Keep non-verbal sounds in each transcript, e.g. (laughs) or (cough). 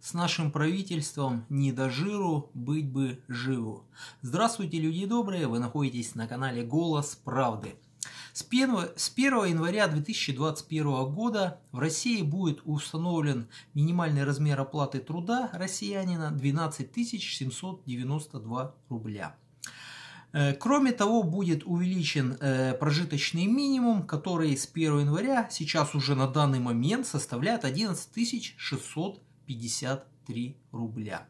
С нашим правительством не до жиру, быть бы живу. Здравствуйте, люди добрые, вы находитесь на канале «Голос правды». С 1, января 2021 года в России будет установлен минимальный размер оплаты труда россиянина 12 792 рубля. Э, кроме того, будет увеличен э, прожиточный минимум, который с 1 января сейчас уже на данный момент составляет 11 600 53 рубля.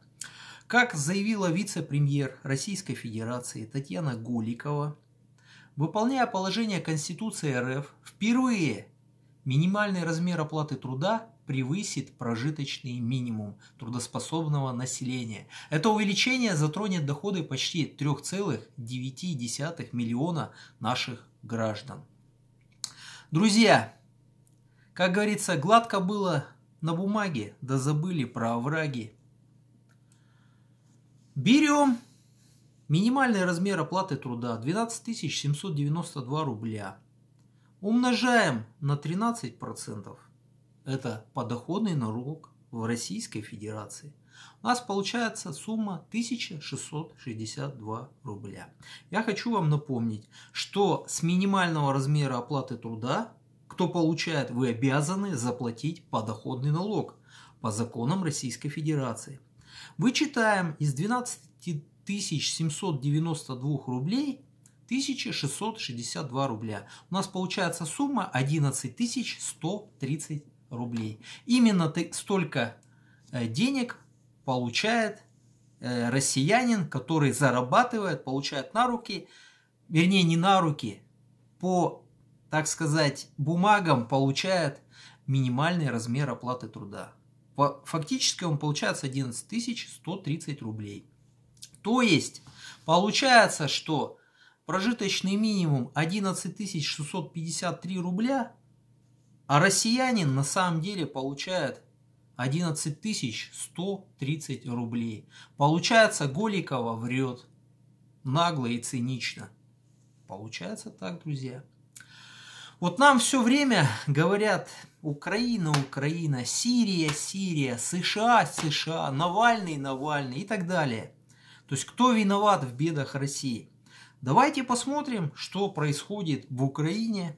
Как заявила вице-премьер Российской Федерации Татьяна Голикова, выполняя положение Конституции РФ, впервые минимальный размер оплаты труда превысит прожиточный минимум трудоспособного населения. Это увеличение затронет доходы почти 3,9 миллиона наших граждан. Друзья, как говорится, гладко было, на бумаге, да забыли про овраги. Берем. Минимальный размер оплаты труда 12 792 рубля. Умножаем на 13%. Это подоходный налог в Российской Федерации. У нас получается сумма 1662 рубля. Я хочу вам напомнить, что с минимального размера оплаты труда кто получает, вы обязаны заплатить подоходный налог по законам Российской Федерации. Вычитаем из 12 792 рублей 1662 рубля. У нас получается сумма 11 130 рублей. Именно столько э, денег получает э, россиянин, который зарабатывает, получает на руки, вернее не на руки, по так сказать, бумагам получает минимальный размер оплаты труда. Фактически он получает 11 130 рублей. То есть получается, что прожиточный минимум 11 653 рубля, а россиянин на самом деле получает 11 130 рублей. Получается, Голикова врет нагло и цинично. Получается так, друзья. Вот нам все время говорят Украина, Украина, Сирия, Сирия, США, США, Навальный, Навальный и так далее. То есть кто виноват в бедах России? Давайте посмотрим, что происходит в Украине.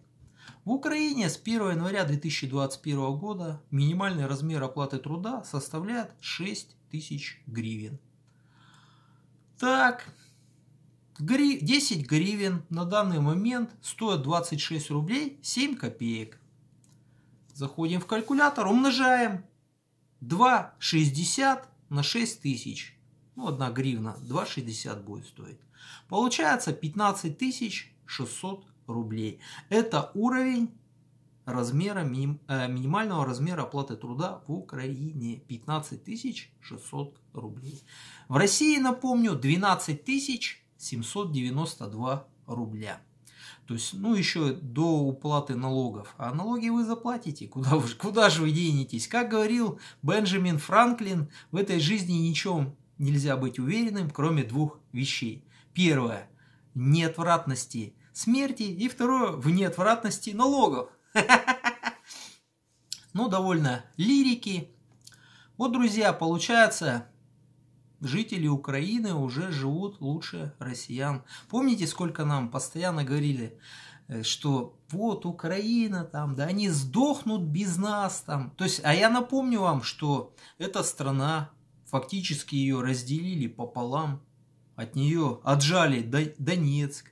В Украине с 1 января 2021 года минимальный размер оплаты труда составляет 6 тысяч гривен. Так, 10 гривен на данный момент стоят 26 рублей 7 копеек. Заходим в калькулятор, умножаем 2,60 на 6 тысяч. Ну, 1 гривна 2,60 будет стоить. Получается 15 тысяч 600 рублей. Это уровень размера, э, минимального размера оплаты труда в Украине 15 600 рублей. В России, напомню, 12 тысяч 792 рубля. То есть, ну, еще до уплаты налогов. А налоги вы заплатите, куда, вы, куда же вы денетесь? Как говорил Бенджамин Франклин, в этой жизни ничем нельзя быть уверенным, кроме двух вещей. Первое – неотвратности смерти, и второе – в неотвратности налогов. (laughs) Ну, довольно лирики. Вот, друзья, получается, жители Украины уже живут лучше россиян. Помните, сколько нам постоянно говорили, э, что вот Украина там, да они сдохнут без нас там. То есть, а я напомню вам, что эта страна, фактически ее разделили пополам. От нее отжали Донецк,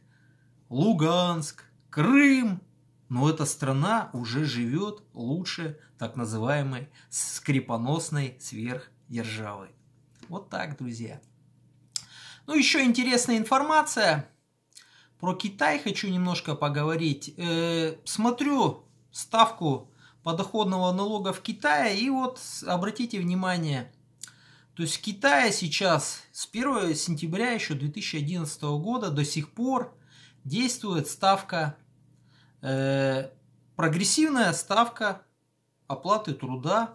Луганск, Крым. Но эта страна уже живет лучше так называемой скрипоносной сверхдержавой. Вот так, друзья. Ну, еще интересная информация. Про Китай хочу немножко поговорить. Э, смотрю ставку подоходного налога в Китае. И вот обратите внимание, то есть в Китае сейчас с 1 сентября еще 2011 года до сих пор действует ставка, э, прогрессивная ставка оплаты труда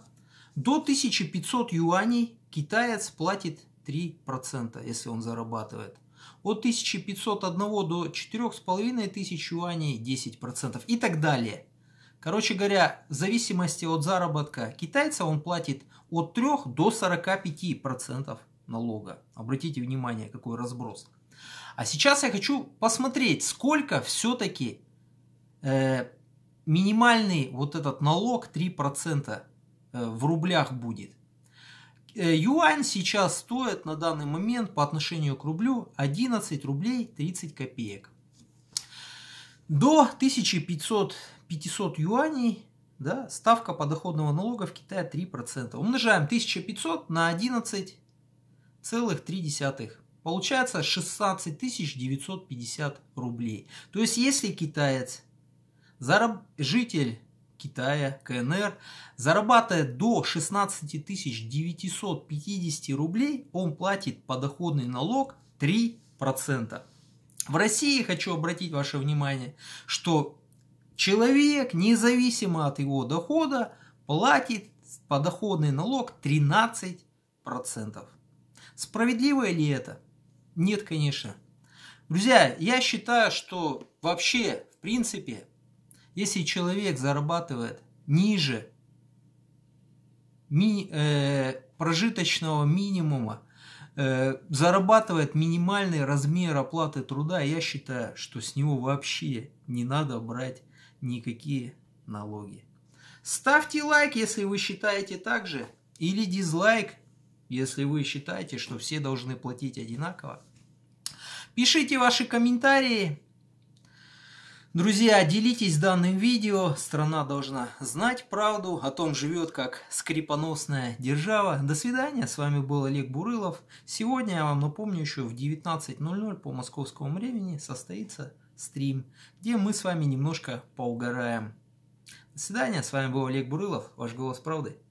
до 1500 юаней Китаец платит 3%, если он зарабатывает. От 1501 до 4500 юаней 10% и так далее. Короче говоря, в зависимости от заработка китайца он платит от 3 до 45% налога. Обратите внимание, какой разброс. А сейчас я хочу посмотреть, сколько все-таки э, минимальный вот этот налог 3% э, в рублях будет. Э, юань сейчас стоит на данный момент по отношению к рублю 11 рублей 30 копеек. До 1500 500 юаней да, ставка подоходного налога в Китае 3%. Умножаем 1500 на 11,3. Получается 16 950 рублей. То есть если китаец, зараб... житель Китая, КНР, зарабатывая до 16 950 рублей, он платит подоходный налог 3%. В России хочу обратить ваше внимание, что человек, независимо от его дохода, платит подоходный налог 13%. Справедливо ли это? Нет, конечно. Друзья, я считаю, что вообще, в принципе, если человек зарабатывает ниже ми, э, прожиточного минимума, э, зарабатывает минимальный размер оплаты труда, я считаю, что с него вообще не надо брать никакие налоги. Ставьте лайк, если вы считаете так же, или дизлайк, если вы считаете, что все должны платить одинаково. Пишите ваши комментарии, Друзья, делитесь данным видео. Страна должна знать правду о том, живет как скрипоносная держава. До свидания, с вами был Олег Бурылов. Сегодня, я вам напомню, еще в 19.00 по московскому времени состоится стрим, где мы с вами немножко поугараем. До свидания, с вами был Олег Бурылов, ваш голос правды.